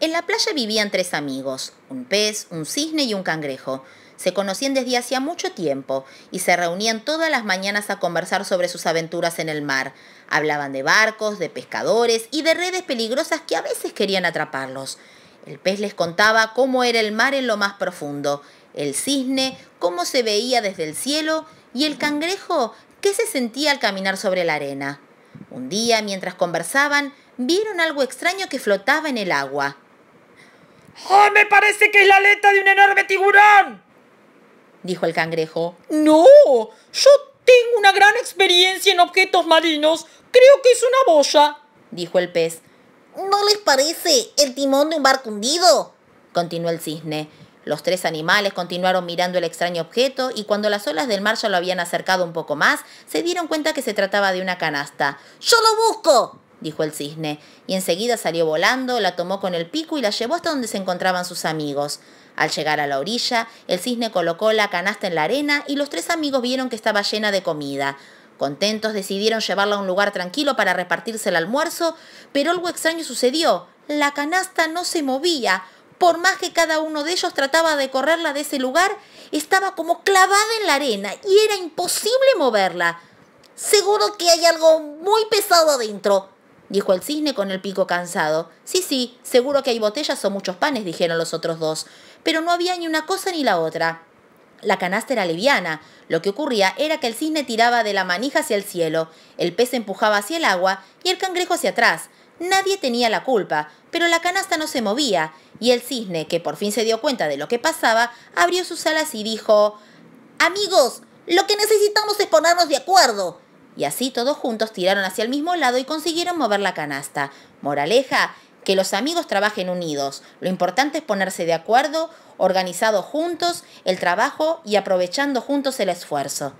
En la playa vivían tres amigos, un pez, un cisne y un cangrejo. Se conocían desde hacía mucho tiempo y se reunían todas las mañanas a conversar sobre sus aventuras en el mar. Hablaban de barcos, de pescadores y de redes peligrosas que a veces querían atraparlos. El pez les contaba cómo era el mar en lo más profundo, el cisne cómo se veía desde el cielo y el cangrejo qué se sentía al caminar sobre la arena. Un día, mientras conversaban, vieron algo extraño que flotaba en el agua. ¡Oh, me parece que es la aleta de un enorme tiburón! dijo el cangrejo. ¡No! Yo tengo una gran experiencia en objetos marinos. Creo que es una boya, dijo el pez. ¿No les parece el timón de un barco hundido? continuó el cisne. Los tres animales continuaron mirando el extraño objeto y cuando las olas del mar ya lo habían acercado un poco más, se dieron cuenta que se trataba de una canasta. ¡Yo lo busco! dijo el cisne, y enseguida salió volando, la tomó con el pico y la llevó hasta donde se encontraban sus amigos. Al llegar a la orilla, el cisne colocó la canasta en la arena y los tres amigos vieron que estaba llena de comida. Contentos decidieron llevarla a un lugar tranquilo para repartirse el almuerzo, pero algo extraño sucedió. La canasta no se movía. Por más que cada uno de ellos trataba de correrla de ese lugar, estaba como clavada en la arena y era imposible moverla. Seguro que hay algo muy pesado adentro, dijo el cisne con el pico cansado. Sí, sí, seguro que hay botellas o muchos panes, dijeron los otros dos, pero no había ni una cosa ni la otra. La canasta era liviana. Lo que ocurría era que el cisne tiraba de la manija hacia el cielo, el pez empujaba hacia el agua y el cangrejo hacia atrás. Nadie tenía la culpa, pero la canasta no se movía, y el cisne, que por fin se dio cuenta de lo que pasaba, abrió sus alas y dijo Amigos, lo que necesitamos es ponernos de acuerdo y así todos juntos tiraron hacia el mismo lado y consiguieron mover la canasta. Moraleja, que los amigos trabajen unidos. Lo importante es ponerse de acuerdo, organizado juntos el trabajo y aprovechando juntos el esfuerzo.